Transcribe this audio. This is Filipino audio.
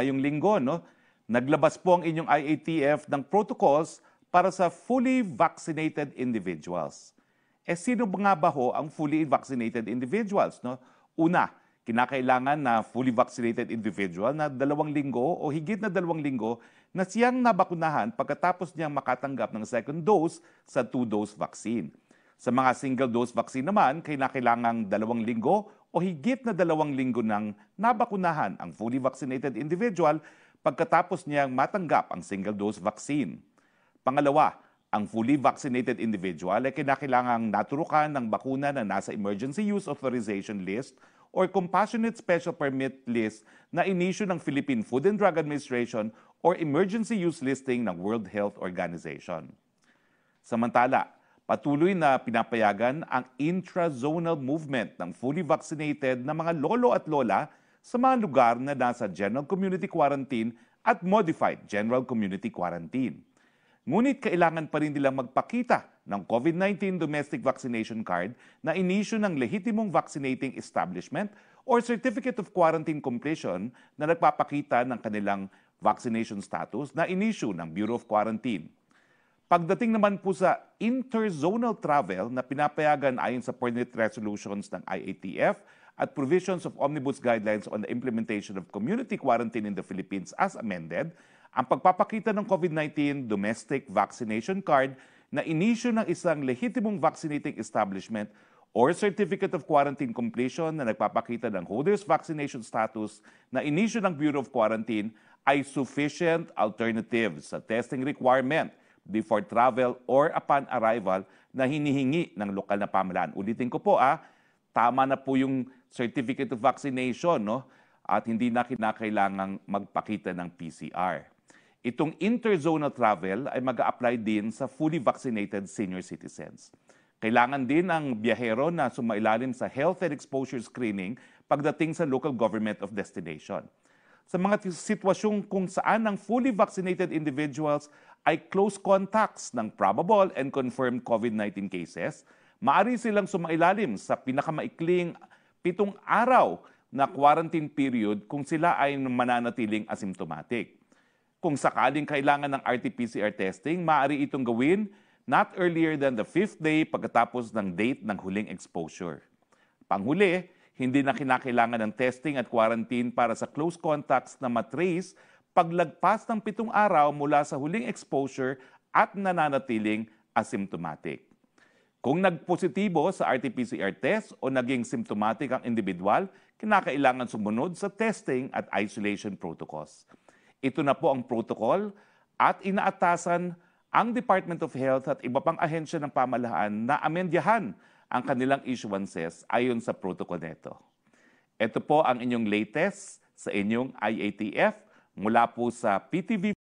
ngayong linggo, no? naglabas po ang inyong IATF ng protocols para sa fully vaccinated individuals. Eh sino nga ba ho ang fully vaccinated individuals? No? Una, kinakailangan na fully vaccinated individual na dalawang linggo o higit na dalawang linggo na siyang nabakunahan pagkatapos niyang makatanggap ng second dose sa two-dose vaccine. Sa mga single-dose vaccine naman, kailangang dalawang linggo o higit na dalawang linggo nang nabakunahan ang fully vaccinated individual pagkatapos niyang matanggap ang single-dose vaccine. Pangalawa, ang fully vaccinated individual ay kinakailangang naturukan ng bakuna na nasa Emergency Use Authorization List or Compassionate Special Permit List na inisyu ng Philippine Food and Drug Administration or Emergency Use Listing ng World Health Organization. Samantala, Patuloy na pinapayagan ang intrazonal movement ng fully vaccinated na mga lolo at lola sa mga lugar na nasa general community quarantine at modified general community quarantine. Ngunit kailangan pa rin nilang magpakita ng COVID-19 domestic vaccination card na inisyo ng lehitimong vaccinating establishment or certificate of quarantine completion na nagpapakita ng kanilang vaccination status na inisyo ng Bureau of Quarantine. Pagdating naman po sa interzonal travel na pinapayagan ayon sa permanent resolutions ng IATF at provisions of Omnibus Guidelines on the Implementation of Community Quarantine in the Philippines as amended, ang pagpapakita ng COVID-19 domestic vaccination card na inisyo ng isang lehitimong vaccinating establishment or Certificate of Quarantine Completion na nagpapakita ng holder's vaccination status na inisyo ng Bureau of Quarantine ay sufficient alternative sa testing requirement before travel or upon arrival na hinihingi ng lokal na pamahalaan. Ulitin ko po ah, tama na po yung certificate of vaccination no at hindi na kinakailangang magpakita ng PCR. Itong interzonal travel ay mag apply din sa fully vaccinated senior citizens. Kailangan din ang biyahero na sumailalim sa health and exposure screening pagdating sa local government of destination sa mga sitwasyong kung saan ang fully vaccinated individuals ay close contacts ng probable and confirmed COVID-19 cases, maari silang sumailalim sa pinakamaikling pitong araw na quarantine period kung sila ay mananatiling asymptomatic. Kung sakaling kailangan ng RT-PCR testing, maaari itong gawin not earlier than the fifth day pagkatapos ng date ng huling exposure. Panghuli, hindi na kinakailangan ng testing at quarantine para sa close contacts na matrace paglagpas ng pitong araw mula sa huling exposure at nananatiling asymptomatic. Kung nagpositibo sa RT-PCR test o naging symptomatic ang individual, kinakailangan sumunod sa testing at isolation protocols. Ito na po ang protocol at inaatasan ang Department of Health at iba pang ahensya ng pamahalaan na amendyahan ang kanilang issuances ayon sa protocol nito. Ito po ang inyong latest sa inyong IATF mula po sa PTV